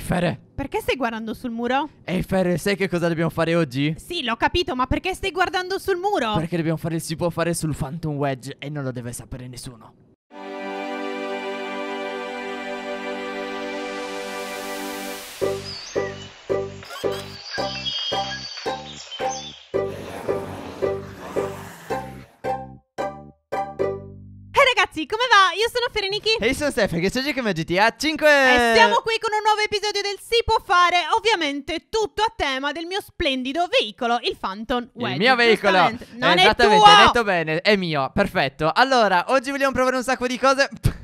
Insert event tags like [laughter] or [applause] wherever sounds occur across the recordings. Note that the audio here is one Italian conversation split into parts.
Eifer. Perché stai guardando sul muro? Eifer, sai che cosa dobbiamo fare oggi? Sì, l'ho capito, ma perché stai guardando sul muro? Perché dobbiamo fare il si può fare sul Phantom Wedge e non lo deve sapere nessuno. ragazzi, come va? Io sono Fereniki E io sono Stefano, che oggi come GTA 5 E siamo qui con un nuovo episodio del Si può fare Ovviamente tutto a tema del mio splendido veicolo, il Phantom Wedge Il mio veicolo Non eh, è Esattamente, tuo. hai detto bene, è mio, perfetto Allora, oggi vogliamo provare un sacco di cose [laughs]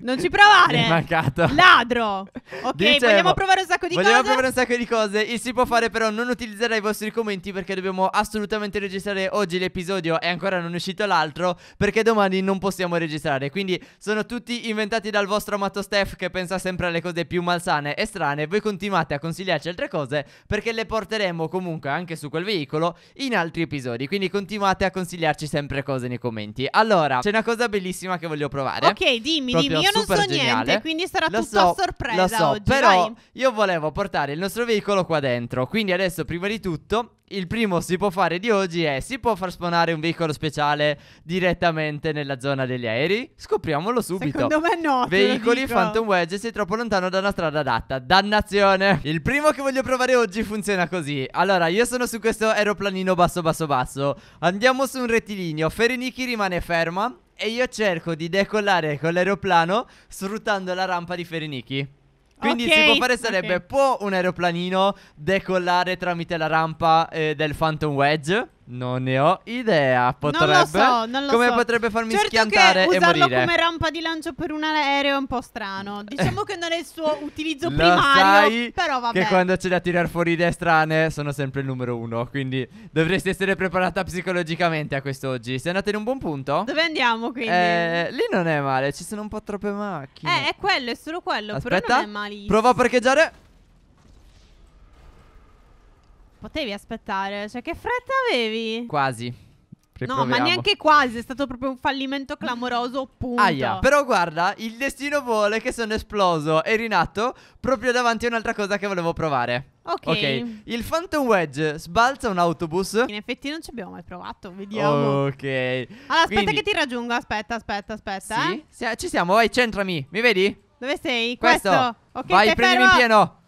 Non ci provare. È mancato. Ladro. Ok, Dicevo, vogliamo provare un sacco di vogliamo cose. Vogliamo provare un sacco di cose. Il si può fare, però, non utilizzerà i vostri commenti perché dobbiamo assolutamente registrare oggi l'episodio. E ancora non è uscito l'altro perché domani non possiamo registrare. Quindi sono tutti inventati dal vostro amato Steph che pensa sempre alle cose più malsane e strane. Voi continuate a consigliarci altre cose perché le porteremo comunque anche su quel veicolo in altri episodi. Quindi continuate a consigliarci sempre cose nei commenti. Allora, c'è una cosa bellissima che voglio provare. Ok, dimmi, dimmi. Io io non so geniale. niente, quindi sarà lo tutto so, a sorpresa. Lo so, oggi, però vai. io volevo portare il nostro veicolo qua dentro. Quindi adesso, prima di tutto, il primo si può fare di oggi è si può far spawnare un veicolo speciale direttamente nella zona degli aerei? Scopriamolo subito. Secondo me no. Veicoli Phantom Wedge sei troppo lontano da una strada adatta. Dannazione. Il primo che voglio provare oggi funziona così. Allora, io sono su questo aeroplanino basso basso basso. Andiamo su un rettilineo. Ferenichi rimane ferma e io cerco di decollare con l'aeroplano sfruttando la rampa di Ferenichi. Quindi okay, si può fare sarebbe okay. può un aeroplanino decollare tramite la rampa eh, del Phantom Wedge? Non ne ho idea. Potrebbe. Non lo so, non lo come so. potrebbe farmi certo schiantare che e usarlo morire? come rampa di lancio per un aereo è un po' strano. Diciamo che non è il suo utilizzo lo primario. Sai però vabbè. Che quando c'è da tirare fuori idee strane sono sempre il numero uno. Quindi dovresti essere preparata psicologicamente a quest'oggi. Sei andata in un buon punto? Dove andiamo quindi? Eh, lì non è male, ci sono un po' troppe macchine. Eh, è quello, è solo quello. Aspetta, però non è malissimo. Prova a parcheggiare. Potevi aspettare, cioè che fretta avevi? Quasi. No, ma neanche quasi, è stato proprio un fallimento clamoroso, punto. Aia. Però guarda, il destino vuole che sono esploso e rinato proprio davanti a un'altra cosa che volevo provare. Ok. Ok. Il Phantom Wedge sbalza un autobus. In effetti non ci abbiamo mai provato, vediamo. Ok. Allora, aspetta Quindi... che ti raggiungo, aspetta, aspetta, aspetta. Sì? Eh? ci siamo, vai, centrami, mi vedi? Dove sei? Questo. Questo. Ok, vai, prendimi fermo. in pieno.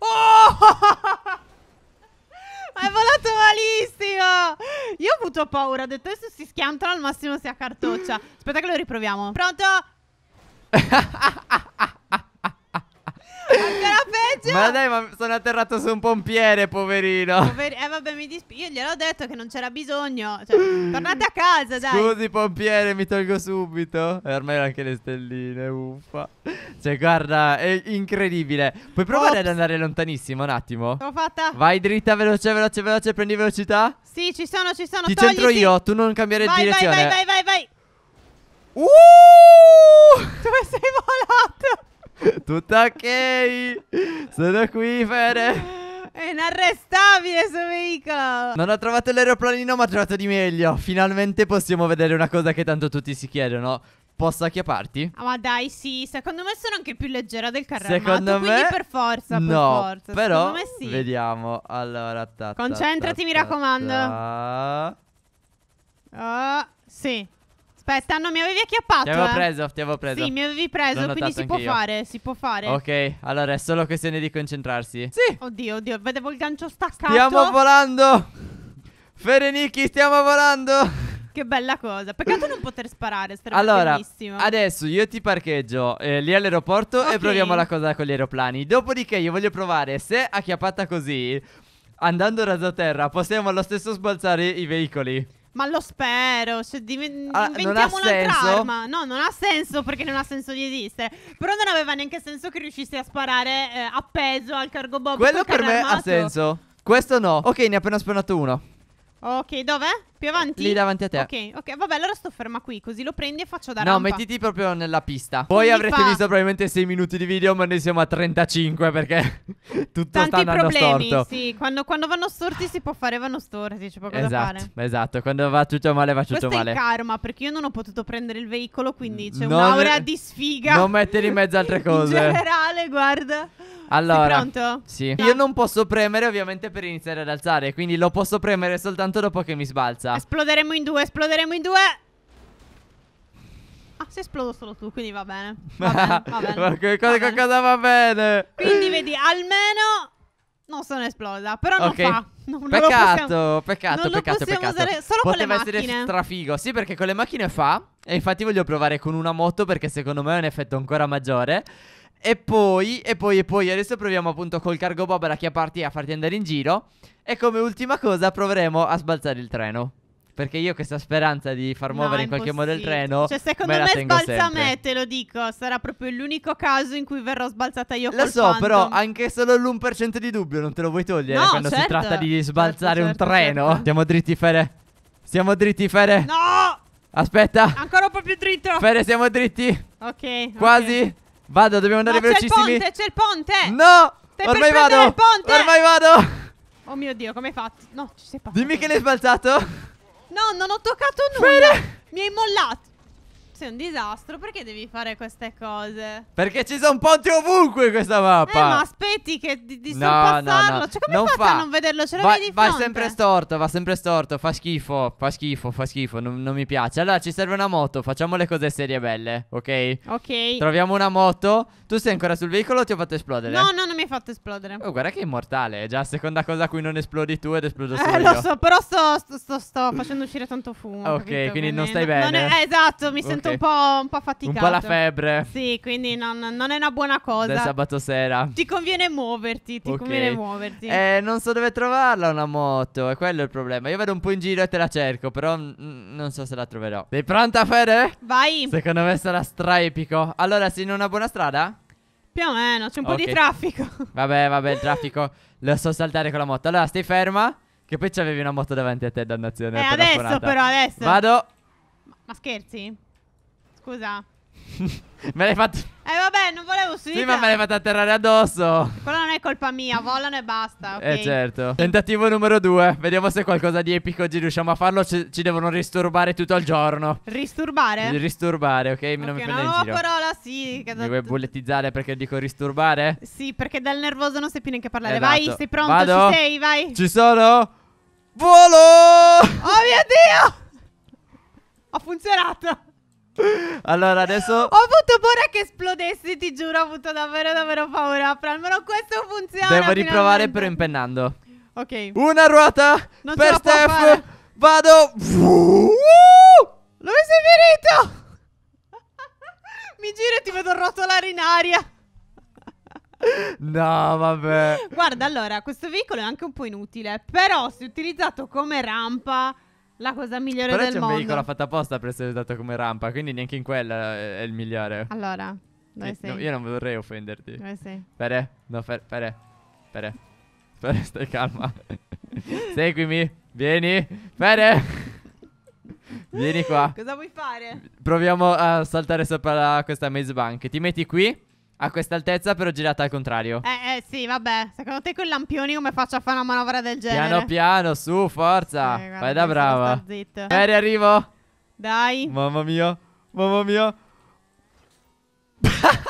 [laughs] Oh! Ma è volato malissimo. Io ho avuto paura. Ho detto adesso si schiantano al massimo si accartoccia. Aspetta che lo riproviamo. Pronto? [laughs] Ancora peggio. Ma dai, ma sono atterrato su un pompiere, poverino. Poveri... Eh, vabbè, mi dispiace. Io gliel'ho detto che non c'era bisogno. Cioè, tornate a casa, dai. Scusi, pompiere, mi tolgo subito. E eh, ormai ho anche le stelline, uffa. Cioè, guarda, è incredibile. Puoi provare Ops. ad andare lontanissimo un attimo? L'ho fatta. Vai dritta, veloce, veloce, veloce. Prendi velocità. Sì, ci sono, ci sono. Ti Togliti. centro io, tu non cambiare vai, direzione. Vai, vai, vai, vai, vai. Uh! Dove sei volato? Tutto ok. Sono qui, Fede. È inarrestabile questo veicolo. Non ho trovato l'aeroplanino, ma ho trovato di meglio. Finalmente possiamo vedere una cosa che tanto tutti si chiedono. Posso acchiapparti? Ah, ma dai, sì. Secondo me sono anche più leggera del carro Secondo armato, me. per forza, no, per forza. Però, me sì. Vediamo. Allora, ta, ta, Concentrati, ta, mi raccomando. Ah, oh, sì. Aspetta, no, mi avevi acchiappato. Ti avevo eh. preso, ti avevo preso. Sì, mi avevi preso, L'ho quindi si può io. fare, si può fare. Ok, allora è solo questione di concentrarsi. Sì. Oddio, oddio, vedevo il gancio staccato. Stiamo volando. Ferenichi, stiamo volando. Che bella cosa. Peccato non poter sparare, sarebbe allora, bellissimo. adesso io ti parcheggio eh, lì all'aeroporto okay. e proviamo la cosa con gli aeroplani. Dopodiché io voglio provare se acchiappata così, andando raso a terra, possiamo allo stesso sbalzare i veicoli. Ma lo spero. Cioè, div- ah, inventiamo un'altra arma. No, non ha senso perché non ha senso di esistere. Però non aveva neanche senso che riuscissi a sparare eh, appeso al cargo bob. Quello per me armato. ha senso. Questo no. Ok, ne ho appena spawnato uno. Ok, dov'è? Più avanti? Lì davanti a te. Ok, ok, vabbè, allora sto ferma qui, così lo prendi e faccio da no, rampa. No, mettiti proprio nella pista. Voi avrete fa... visto probabilmente 6 minuti di video, ma noi siamo a 35 perché [laughs] tutto Tanti sta andando problemi, storto. Sì, quando, quando, vanno storti si può fare, vanno storti, c'è poco esatto, da fare. Esatto, quando va tutto male va tutto Questo male. Ma è karma, perché io non ho potuto prendere il veicolo, quindi c'è non... un'aura di sfiga. Non mettere in mezzo altre [laughs] cose. in generale, guarda. Allora, Sei pronto? Sì. Io non posso premere ovviamente per iniziare ad alzare, quindi lo posso premere soltanto dopo che mi sbalza forza. Esploderemo in due, esploderemo in due. Ah, si esplodo solo tu, quindi va bene. [laughs] Va bene, va bene. Ma che cosa, cosa va bene? Quindi vedi, almeno non sono esplosa, però okay. non fa. Non peccato, possiamo, peccato, non peccato, peccato. Usare solo Poteva con le essere strafigo. Sì, perché con le macchine fa. E infatti voglio provare con una moto perché secondo me è un effetto ancora maggiore. E poi, e poi, e poi, adesso proviamo appunto col cargo bob a chiapparti a farti andare in giro. E come ultima cosa proveremo a sbalzare il treno. Perché io questa speranza di far muovere no, in qualche modo il treno. Cioè, secondo me, me sbalza a me, te lo dico. Sarà proprio l'unico caso in cui verrò sbalzata io Lo so, Phantom. però anche solo l'1% di dubbio non te lo vuoi togliere no, quando certo. si tratta di certo, sbalzare certo, certo, un treno. Siamo dritti, Fede. Siamo dritti, Fede. No! Aspetta. Ancora un po' più dritto. Fere, siamo dritti. Ok. Quasi. Okay. Vado, dobbiamo andare no, velocissimi. C'è il ponte, c'è il ponte. No! Stai ormai vado. Il ponte. Ormai vado. Oh mio dio, come hai fatto? No, ci sei fatto. Dimmi che l'hai sbalzato. No, non ho toccato nulla. Bene. Mi hai mollato sei un disastro, perché devi fare queste cose? Perché ci sono ponti ovunque in questa mappa. Eh, ma aspetti che di, di no, sorpassarlo. No, no. Cioè, come non fate fa. a non vederlo? Ce va, va sempre storto, va sempre storto, fa schifo, fa schifo, fa schifo, non, non mi piace. Allora, ci serve una moto, facciamo le cose serie belle, ok? Ok. Troviamo una moto. Tu sei ancora sul veicolo o ti ho fatto esplodere? No, no, non mi hai fatto esplodere. Oh, guarda che immortale, è già la seconda cosa a cui non esplodi tu ed esplodo solo eh, io. lo so, però sto, sto, sto, sto facendo uscire tanto fumo. Ok, capito? quindi, non stai bene. Non è, eh, esatto, mi okay. sento stato un po', un po' affaticato. Un po' la febbre. Sì, quindi non, non è una buona cosa. Del sabato sera. Ti conviene muoverti, ti okay. conviene muoverti. Eh, non so dove trovarla una moto, è quello il problema. Io vado un po' in giro e te la cerco, però non so se la troverò. Sei pronta, Fede? Vai. Secondo me sarà straepico. Allora, sei in una buona strada? Più o meno, c'è un okay. po' di traffico. Vabbè, vabbè, il [laughs] traffico lo so saltare con la moto. Allora, stai ferma. Che poi c'avevi una moto davanti a te, dannazione. Eh, adesso però, adesso. Vado. Ma scherzi? scusa? [laughs] me l'hai fatto. Eh, vabbè, non volevo subito. Prima me l'hai fatto atterrare addosso. Quella non è colpa mia, volano e basta. Okay. Eh, certo. Tentativo numero due. Vediamo se qualcosa di epico oggi riusciamo a farlo. Ci, ci devono risturbare tutto il giorno. Risturbare? Risturbare, ok? Non okay, mi prendete in giro. parola, sì. Che mi vuoi esatto. bullettizzare perché dico risturbare? Sì, perché dal nervoso non sai più neanche parlare. Esatto. Vai, sei pronto? Vado. Ci sei, vai. Ci sono. Volo! Oh mio Dio! [laughs] ha funzionato. Allora adesso Ho avuto paura che esplodessi ti giuro Ho avuto davvero davvero paura Però almeno questo funziona Devo riprovare finalmente. però impennando Ok Una ruota non Per Steph Vado Lui sei finito Mi giro e ti vedo rotolare in aria No, vabbè. Guarda, allora, questo veicolo è anche un po' inutile, però se utilizzato come rampa la cosa migliore Però del mondo. Però c'è un veicolo fatto apposta per essere usato come rampa, quindi neanche in quella è il migliore. Allora, dove eh, sei? No, io non vorrei offenderti. Dove sei? Pere, no, Pere, Pere, Pere, Pere stai calma. [laughs] Seguimi, vieni, Pere. vieni qua. Cosa vuoi fare? Proviamo a saltare sopra la, questa maze bank. Ti metti qui a quest'altezza però girata al contrario. Eh, eh sì, vabbè. Secondo te quel lampioni come faccio a fare una manovra del genere? Piano piano, su, forza. Eh, Vai da brava. Zitto. Mary, arrivo. Dai. Mamma mia. Mamma mia. [laughs]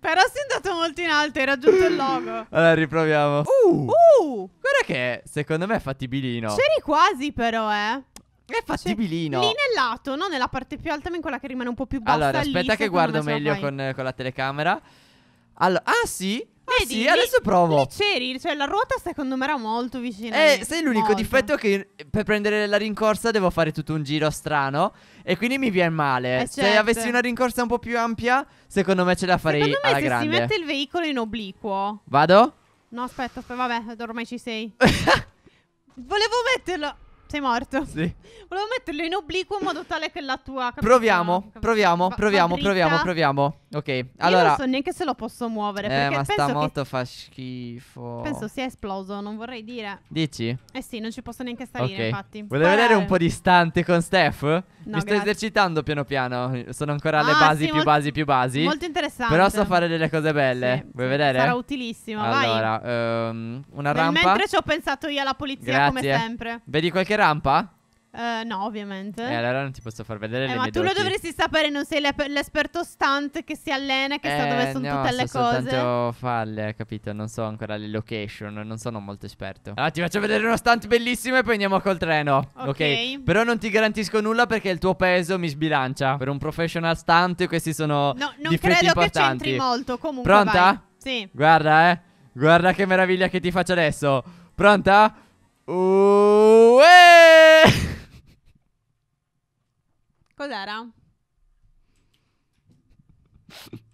Però sei andato molto in alto, hai raggiunto il logo. [laughs] Allora riproviamo. Uh! Uh! Guarda che secondo me è fattibilino. C'eri quasi però, eh. È eh, fattibilino. Lì nel lato, non nella parte più alta, ma in quella che rimane un po' più bassa. Allora, aspetta lì, che guardo me meglio con, con, la telecamera. Allora, ah sì? Ah Vedi, sì, lì, adesso provo. Lì c'eri, cioè la ruota secondo me era molto vicina. Eh, sei l'unico molto. difetto che per prendere la rincorsa devo fare tutto un giro strano e quindi mi viene male. Eh, Se certo. avessi una rincorsa un po' più ampia, secondo me ce la farei me alla se grande. si mette il veicolo in obliquo. Vado? No, aspetta, aspetta, vabbè, ormai ci sei. [laughs] Volevo metterlo sei morto. Sì. [laughs] Volevo metterlo in obliquo in modo tale che la tua. Capito? Proviamo, proviamo, proviamo, va, proviamo, proviamo. Ok, allora. Io non so neanche se lo posso muovere. Eh, ma sta moto che... fa schifo. Penso sia esploso, non vorrei dire. Dici? Eh sì, non ci posso neanche salire, okay. infatti. Volevo vedere un po' distante con Steph? No, Mi grazie. sto esercitando piano piano. Sono ancora alle ah, basi, sì, più basi, più basi. Molto interessante. Però so fare delle cose belle. Sì, Vuoi vedere? Sarà utilissimo, allora, vai. Allora, um, una Nel rampa. Mentre ci ho pensato io alla polizia, grazie. come sempre. Vedi qualche rampa? Uh, no, ovviamente. Eh, allora non ti posso far vedere eh, le ma tu lo dovresti sapere, non sei l'esperto stunt che si allena, che eh, sa dove sono no, tutte so le cose. No, soltanto falle, capito? Non so ancora le location, non sono molto esperto. Allora ah, ti faccio vedere uno stunt bellissimo e poi andiamo col treno. Ok. Però non ti garantisco nulla perché il tuo peso mi sbilancia. Per un professional stunt questi sono No, non credo importanti. che c'entri molto, comunque Pronta? Vai. Sì. Guarda, eh. Guarda che meraviglia che ti faccio adesso. Pronta? Ueeeh! Cos'era? [laughs]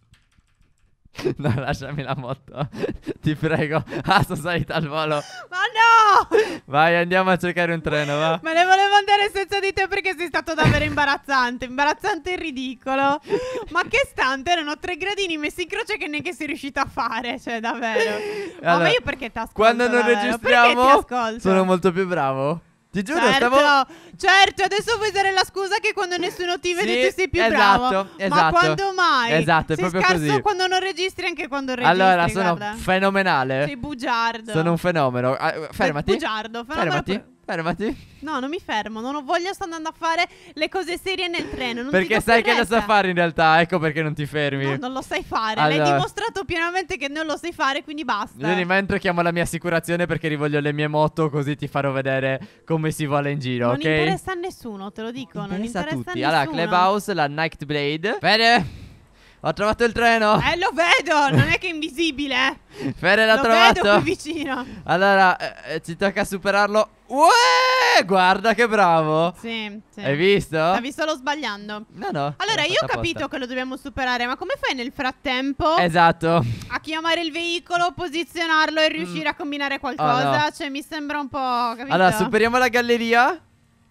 No, lasciami la moto. [laughs] Ti prego. [laughs] Ah, sono salita al volo. Ma no! Vai, andiamo a cercare un treno, va. Ma ne volevo andare senza di te perché sei stato davvero imbarazzante. Imbarazzante e ridicolo. Ma che stante, erano tre gradini messi in croce che neanche sei riuscito a fare. Cioè, davvero. Allora, ma io perché ti ascolto? Quando non davvero? registriamo, sono molto più bravo. Ti giuro, certo, stavo... certo, adesso vuoi usare la scusa che quando nessuno ti vede sì, tu sei più esatto, bravo. Esatto. Ma quando mai? Esatto, è sei proprio scarso quando non registri anche quando registri. Allora, sono guarda. fenomenale. Sei bugiardo. Sono un fenomeno. Ah, fermati. Bugiardo, fenomeno fermati fermati. No, non mi fermo, non ho voglia, sto andando a fare le cose serie nel treno. Non perché sai che lo sa fare in realtà, ecco perché non ti fermi. No, non lo sai fare. Allora. L'hai dimostrato pienamente che non lo sai fare, quindi basta. Leni, ma entro chiamo la mia assicurazione perché rivoglio le mie moto, così ti farò vedere come si vola in giro, non ok? Non interessa a nessuno, te lo dico. Non interessa, non interessa a tutti. A allora, Clubhouse, la Nightblade. Bene. Ho trovato il treno. Eh, lo vedo. Non è che è invisibile. [laughs] Fede l'ha lo trovato. Lo vedo qui vicino. Allora, eh, eh, ci tocca superarlo. Uè, guarda che bravo. Sì, sì. Hai visto? Stavi solo sbagliando. No, no. Allora, io ho capito posta. che lo dobbiamo superare, ma come fai nel frattempo? Esatto. A chiamare il veicolo, posizionarlo e riuscire mm. a combinare qualcosa? Oh, no. Cioè, mi sembra un po'. Capito? Allora, superiamo la galleria.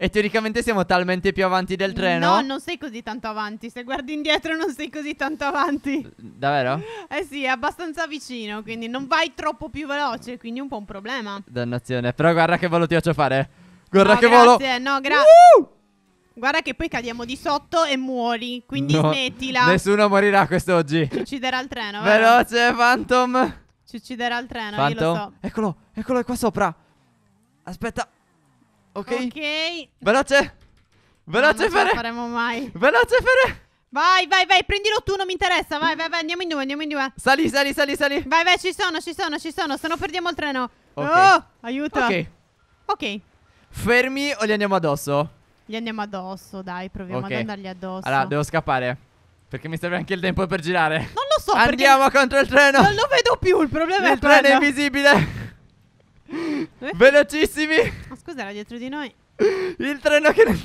E teoricamente siamo talmente più avanti del treno. No, non sei così tanto avanti. Se guardi indietro, non sei così tanto avanti. Davvero? Eh sì, è abbastanza vicino. Quindi non vai troppo più veloce. Quindi è un po' un problema. Dannazione. Però guarda che volo ti faccio fare. Guarda no, che grazie, volo. No, grazie. Uh! Guarda che poi cadiamo di sotto e muori. Quindi no, smettila. Nessuno morirà quest'oggi. Ci ucciderà il treno. Veloce, Phantom. Ci ucciderà il treno. Phantom. Io lo so. Eccolo, eccolo, è qua sopra. Aspetta. Ok? Ok. Veloce. Veloce no, non Fere. faremo mai. Veloce Fere. Vai, vai, vai, prendilo tu, non mi interessa. Vai, vai, vai, andiamo in due, andiamo in due. Sali, sali, sali, sali. Vai, vai, ci sono, ci sono, ci sono. Se no perdiamo il treno. Okay. Oh, aiuto. Ok. Ok. Fermi o li andiamo addosso? Gli andiamo addosso, dai, proviamo okay. ad andargli addosso. Allora, devo scappare. Perché mi serve anche il tempo per girare. Non lo so. Andiamo contro il treno. Non lo vedo più, il problema il è il Il treno è invisibile. Eh? Velocissimi. Ma oh, scusa, era dietro di noi. Il treno che non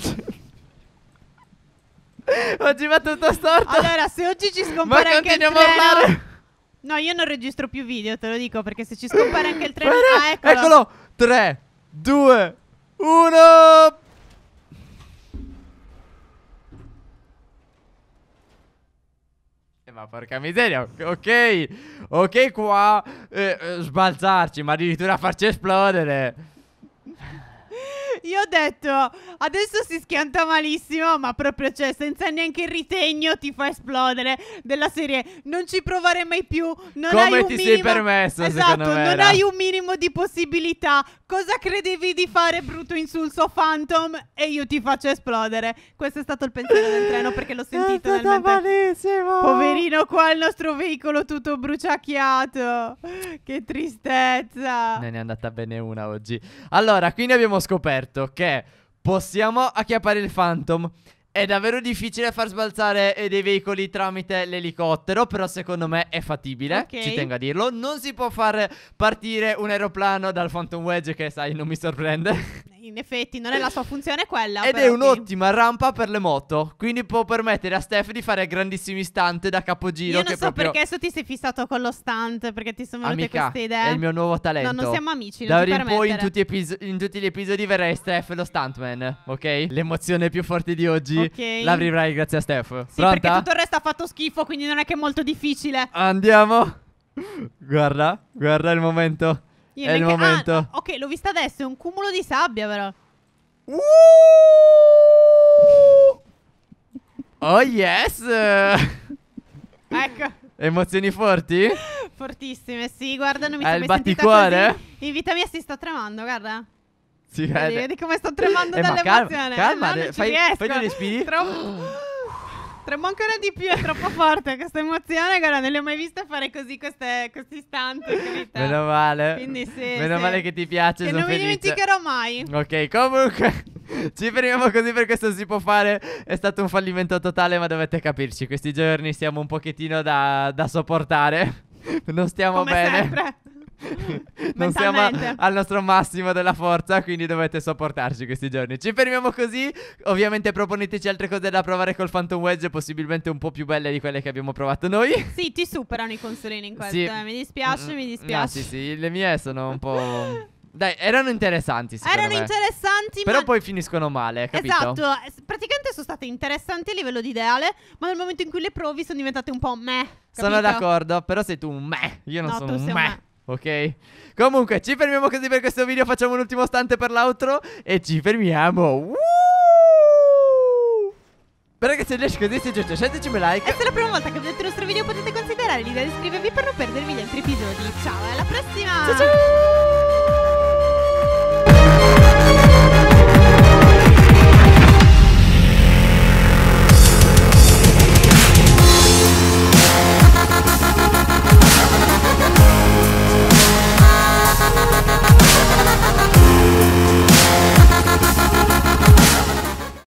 c'è. Oggi va tutto storto. Allora, se oggi ci scompare anche il treno. A no, io non registro più video, te lo dico, perché se ci scompare anche il treno. ah, eccolo. Eccolo. 3, 2, 1. ma porca miseria, ok, ok qua, eh, eh, sbalzarci, ma addirittura farci esplodere. Io ho detto, adesso si schianta malissimo, ma proprio cioè, senza neanche il ritegno ti fa esplodere della serie. Non ci provare mai più. Non Come hai ti minimo... sei permesso? Esatto, non era. hai un minimo di possibilità. Cosa credevi di fare, brutto insulso Phantom? E io ti faccio esplodere. Questo è stato il pensiero del treno perché l'ho [laughs] sentito. È stato malissimo. Poverino qua il nostro veicolo tutto bruciacchiato. Che tristezza. Non è andata bene una oggi. Allora, quindi abbiamo scoperto detto che possiamo acchiappare il Phantom è davvero difficile far sbalzare eh, dei veicoli tramite l'elicottero, però secondo me è fattibile, okay. ci tengo a dirlo. Non si può far partire un aeroplano dal Phantom Wedge che sai, non mi sorprende. In effetti, non è la sua funzione quella. Ed è un'ottima okay. rampa per le moto, quindi può permettere a Steph di fare grandissimi stunt da capogiro. Io non so proprio... perché adesso ti sei fissato con lo stunt, perché ti sono venute Amica, queste idee. è il mio nuovo talento. No, non siamo amici, non Da ora in poi tutti, in tutti, gli episodi verrai Steph lo stuntman, ok? L'emozione più forte di oggi. Okay okay. l'avrai grazie a Steph. Sì, Pronta? perché tutto il resto ha fatto schifo, quindi non è che è molto difficile. Andiamo. Guarda, guarda il momento. Io è il ah, momento. Ah, ok, l'ho vista adesso, è un cumulo di sabbia però. Uh! Oh yes! [laughs] ecco. Emozioni forti? Fortissime, sì, guarda, non mi sono mai sentita così. In vita mia si sta tremando, guarda. Sì, vedi, vedi come sto tremando eh, dall'emozione. Calma, eh, calma eh, no, fai, fai dei respiri. Troppo... Tremo ancora di più, è troppo forte questa emozione. Guarda, non le ho mai viste fare così queste, questi istanti. Meno male. Quindi sì. Meno sì. male che ti piace. Che non felice. mi dimenticherò mai. Ok, comunque. [laughs] Ci fermiamo così perché questo si può fare. È stato un fallimento totale, ma dovete capirci. Questi giorni siamo un pochettino da, da sopportare. [laughs] Non stiamo Come bene. Sempre. [laughs] non siamo al nostro massimo della forza, quindi dovete sopportarci questi giorni. Ci fermiamo così. Ovviamente proponeteci altre cose da provare col Phantom Wedge, possibilmente un po' più belle di quelle che abbiamo provato noi. Sì, ti superano i consolini in questo. Sì. Eh, mi dispiace, mi mm. dispiace. No, sì, sì, le mie sono un po'. Dai, erano interessanti. Erano me. interessanti. Però ma... poi finiscono male, capito? Esatto. Praticamente sono state interessanti a livello di ideale, ma nel momento in cui le provi sono diventate un po' meh. Capito? Sono d'accordo, però sei tu un meh. Io non no, sono un meh ok? Comunque, ci fermiamo così per questo video, facciamo un ultimo stante per l'altro. e ci fermiamo. Woo! Però che se riesci così, se giusto, sceglietemi like. E se è la prima volta che vedete il nostro video potete considerare l'idea di iscrivervi per non perdervi gli altri episodi. Ciao, alla prossima! Ciao ciao!